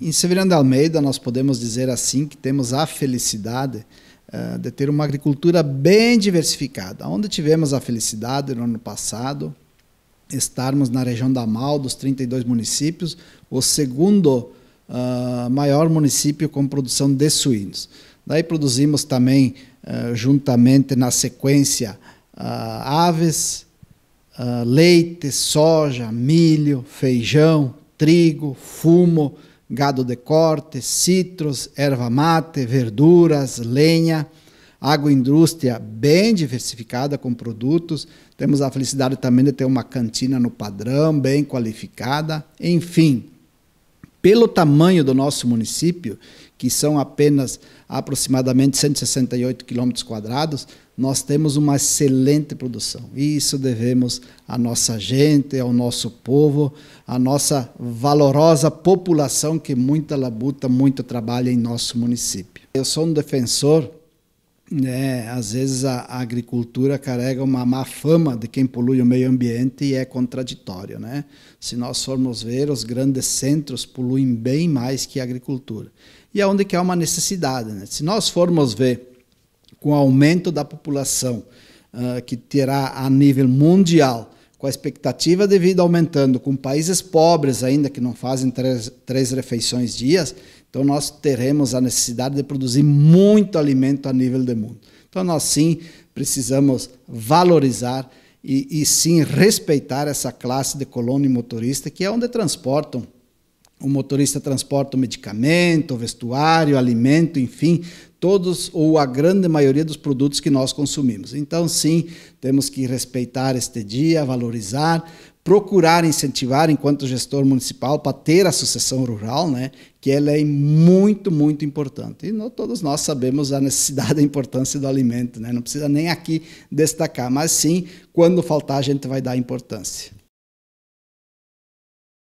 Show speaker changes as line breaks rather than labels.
Em Severiano de Almeida, nós podemos dizer assim que temos a felicidade uh, de ter uma agricultura bem diversificada. Onde tivemos a felicidade no ano passado, estarmos na região da Mal, dos 32 municípios, o segundo uh, maior município com produção de suínos. Daí produzimos também, uh, juntamente na sequência, ah, aves, ah, leite, soja, milho, feijão, trigo, fumo, gado de corte, citros, erva mate, verduras, lenha, agroindústria bem diversificada com produtos. Temos a felicidade também de ter uma cantina no padrão, bem qualificada. Enfim, pelo tamanho do nosso município, que são apenas aproximadamente 168 quilômetros quadrados, nós temos uma excelente produção. isso devemos à nossa gente, ao nosso povo, à nossa valorosa população que muita labuta, muito trabalha em nosso município. Eu sou um defensor né, às vezes a, a, agricultura carrega uma má fama de quem polui o meio ambiente e é contraditório. Né? Se nós formos ver, os grandes centros poluem bem mais que a agricultura. E é onde que há uma necessidade. Né? Se nós formos ver com o aumento da população, uh, que terá a nível mundial com a expectativa de vida aumentando, com países pobres ainda que não fazem três, três refeições dias, então nós teremos a necessidade de produzir muito alimento a nível do mundo. Então nós sim precisamos valorizar e, e sim respeitar essa classe de colônia e motorista que é onde transportam o motorista transporta o medicamento, o vestuário, o alimento, enfim, todos ou a grande maioria dos produtos que nós consumimos. Então, sim, temos que respeitar este dia, valorizar, procurar incentivar enquanto gestor municipal para ter a sucessão rural, né? Que ela é muito, muito importante. E todos nós sabemos a necessidade, a importância do alimento, né? Não precisa nem aqui destacar, mas sim, quando faltar, a gente vai dar importância.